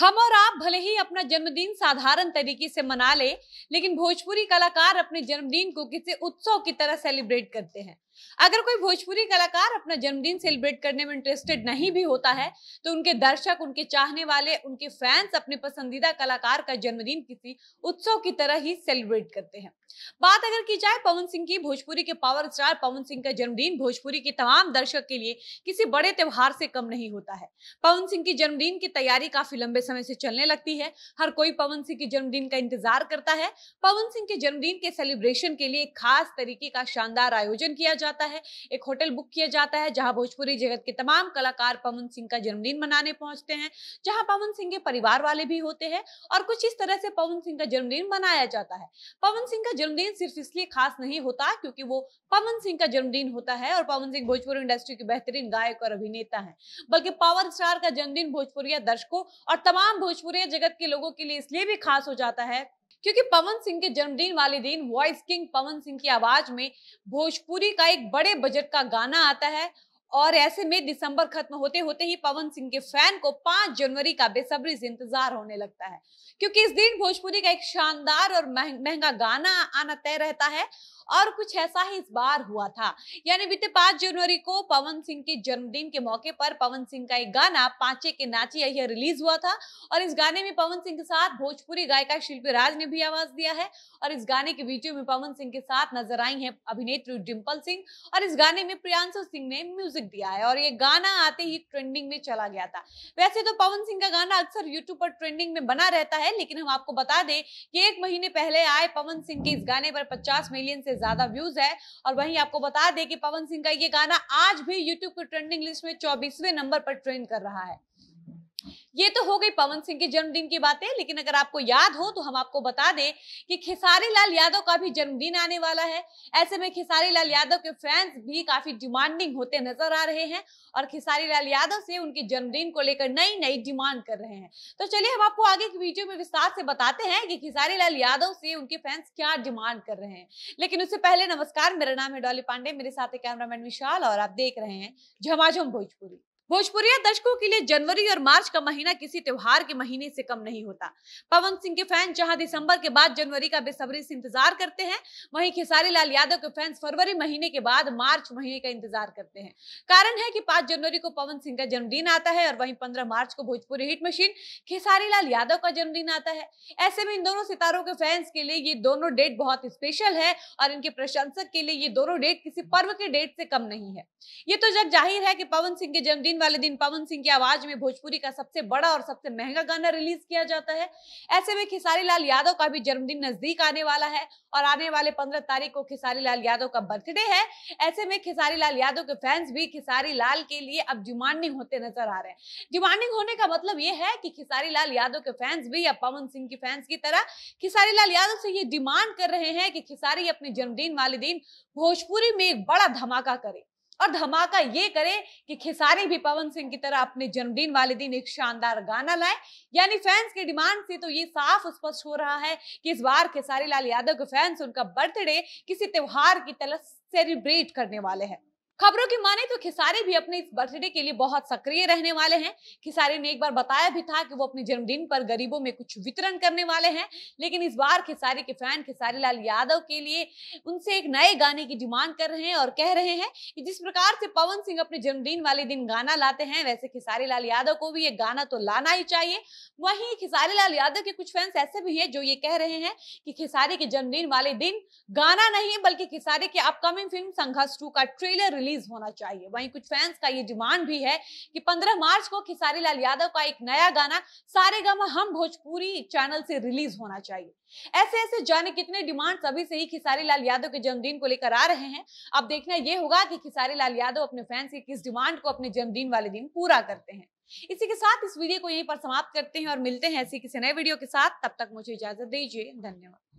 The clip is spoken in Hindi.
हम और आप भले ही अपना जन्मदिन साधारण तरीके से मना ले, लेकिन भोजपुरी कलाकार अपने जन्मदिन को किसी उत्सव की तरह सेलिब्रेट करते हैं अगर कोई भोजपुरी कलाकार अपना जन्मदिन सेलिब्रेट करने में इंटरेस्टेड नहीं भी होता है तो उनके दर्शक उनके चाहने वाले उनके फैंस अपने पसंदीदा कलाकार का जन्मदिन किसी उत्सव की तरह ही सेलिब्रेट करते हैं बात अगर की जाए पवन सिंह की भोजपुरी के पावर स्टार पवन सिंह का जन्मदिन भोजपुरी के तमाम दर्शक के लिए किसी बड़े त्योहार से कम नहीं होता है पवन सिंह की जन्मदिन की तैयारी काफी लंबे समय से चलने लगती है हर कोई पवन सिंह के जन्मदिन का इंतजार करता है पवन सिंह के जन्मदिन के सेलिब्रेशन के लिए खास तरीके का शानदार आयोजन किया जाए जाता है एक होटल बुक किया जाता है जहां भोजपुरी जगत के तमाम कलाकार पवन सिंह का जन्मदिन मनाने पहुंचते हैं जहां पवन सिंह के परिवार वाले भी होते हैं और कुछ इस तरह से पवन सिंह का जन्मदिन मनाया जाता है पवन सिंह का जन्मदिन सिर्फ इसलिए खास नहीं होता क्योंकि वो पवन सिंह का जन्मदिन होता है और पवन सिंह भोजपुरी इंडस्ट्री के बेहतरीन गायक और अभिनेता है बल्कि पावर स्टार का जन्मदिन भोजपुरिया दर्शकों और तमाम भोजपुरिया जगत के लोगों के लिए इसलिए भी खास हो जाता है क्योंकि पवन सिंह के जन्मदिन वाले दिन वॉइस किंग पवन सिंह की आवाज में भोजपुरी का एक बड़े बजट का गाना आता है और ऐसे में दिसंबर खत्म होते होते ही पवन सिंह के फैन को 5 जनवरी का बेसब्री से इंतजार होने लगता है क्योंकि इस दिन भोजपुरी का एक शानदार और महंगा गाना आना तय रहता है और कुछ ऐसा ही इस बार हुआ था यानी बीते पांच जनवरी को पवन सिंह के जन्मदिन के मौके पर पवन सिंह का एक गाना पांचे के नाची यह रिलीज हुआ था और इस गाने में पवन सिंह के साथ भोजपुरी गायिका शिल्पी राज ने भी आवाज दिया है और इस गाने के वीडियो में पवन सिंह के साथ नजर आई है अभिनेत्री डिम्पल सिंह और इस गाने में प्रियांशु सिंह ने म्यूजिक दिया है और ये गाना आते ही ट्रेंडिंग में चला गया था वैसे तो पवन सिंह का गाना अक्सर यूट्यूब पर ट्रेंडिंग में बना रहता है लेकिन हम आपको बता दें कि एक महीने पहले आए पवन सिंह के इस गाने पर पचास मिलियन से ज्यादा व्यूज है और वहीं आपको बता दें कि पवन सिंह का ये गाना आज भी यूट्यूब पर ट्रेंडिंग लिस्ट में चौबीसवें नंबर पर ट्रेंड कर रहा है ये तो हो गई पवन सिंह के जन्मदिन की बातें लेकिन अगर आपको याद हो तो हम आपको बता दें कि खेसारी लाल यादव का भी जन्मदिन आने वाला है ऐसे में खेसारी लाल यादव के फैंस भी काफी डिमांडिंग होते नजर आ रहे हैं और खेसारी लाल यादव से उनके जन्मदिन को लेकर नई नई डिमांड कर रहे हैं तो चलिए हम आपको आगे की वीडियो में विस्तार से बताते हैं कि खेसारी लाल यादव से उनके फैंस क्या डिमांड कर रहे हैं लेकिन उससे पहले नमस्कार मेरा नाम है डॉली पांडे मेरे साथ कैमरामैन विशाल और आप देख रहे हैं झमाझम भोजपुरी भोजपुरिया दर्शकों के लिए जनवरी और मार्च का महीना किसी त्योहार के महीने से कम नहीं होता पवन सिंह के फैन जहां दिसंबर के बाद जनवरी का बेसब्री से इंतजार करते हैं वहीं खेसारी लाल यादव के फैंस फरवरी महीने के बाद मार्च महीने का इंतजार करते हैं कारण है कि पांच जनवरी को पवन सिंह का जन्मदिन आता है और वही पंद्रह मार्च को भोजपुरी हिट मशीन खेसारी लाल यादव का जन्मदिन आता है ऐसे में इन दोनों सितारों के फैंस के लिए ये दोनों डेट बहुत स्पेशल है और इनके प्रशंसक के लिए ये दोनों डेट किसी पर्व के डेट से कम नहीं है ये तो जब जाहिर है कि पवन सिंह के जन्मदिन जन्मदिन वाले दिन पवन सिंह की आवाज में भोजपुरी का सबसे बड़ा और सबसे महंगा गाना रिलीज किया जाता है ऐसे में खेसारी लाल यादव का भी जन्मदिन नजदीक आने वाला है और आने वाले पंद्रह तारीख को खेसारी लाल यादव का बर्थडे है ऐसे में खेसारी लाल यादव के फैंस भी खेसारी लाल के लिए अब डिमांडिंग होते नजर आ रहे हैं डिमांडिंग होने का मतलब यह है कि खेसारी लाल यादव के फैंस भी या पवन सिंह की फैंस की तरह खेसारी लाल यादव से ये डिमांड कर रहे हैं कि खेसारी अपने जन्मदिन वाले दिन भोजपुरी में एक बड़ा धमाका करे और धमाका ये करे कि खिसारी भी पवन सिंह की तरह अपने जन्मदिन वाले दिन एक शानदार गाना लाए यानी फैंस की डिमांड से तो ये साफ स्पष्ट हो रहा है कि इस बार खेसारी लाल यादव के फैंस उनका बर्थडे किसी त्योहार की तरह सेलिब्रेट करने वाले हैं खबरों की माने तो खिसारे भी अपने इस बर्थडे के लिए बहुत सक्रिय रहने वाले हैं खिसारी ने एक बार बताया भी था कि वो अपने जन्मदिन पर गरीबों में कुछ वितरण करने वाले हैं लेकिन इस बार खिसारी के फैन खिसारी लाल यादव के लिए उनसे एक नए गाने की डिमांड कर रहे हैं और कह रहे हैं कि जिस प्रकार से पवन सिंह अपने जन्मदिन वाले दिन गाना लाते हैं वैसे खिसारी लाल यादव को भी ये गाना तो लाना ही चाहिए वहीं खिसारी लाल यादव के कुछ फैंस ऐसे भी हैं जो ये कह रहे हैं कि खिसारी के जन्मदिन वाले दिन गाना नहीं बल्कि खिसारी के अपकमिंग फिल्म संघर्ष टू का ट्रेलर रिलीज होना चाहिए वहीं कुछ फैंस का ये डिमांड भी है कि 15 मार्च को खिसारी लाल यादव का एक नया गाना सारे गम हम भोजपुरी चैनल से रिलीज होना चाहिए ऐसे ऐसे जाने कितने डिमांड अभी से ही खिसारी लाल यादव के जन्मदिन को लेकर आ रहे हैं अब देखना यह होगा कि खिसारी लाल यादव अपने फैंस की किस डिमांड को अपने जन्मदिन वाले दिन पूरा करते हैं इसी के साथ इस वीडियो को यहीं पर समाप्त करते हैं और मिलते हैं ऐसी किसी नए वीडियो के साथ तब तक मुझे इजाजत दीजिए धन्यवाद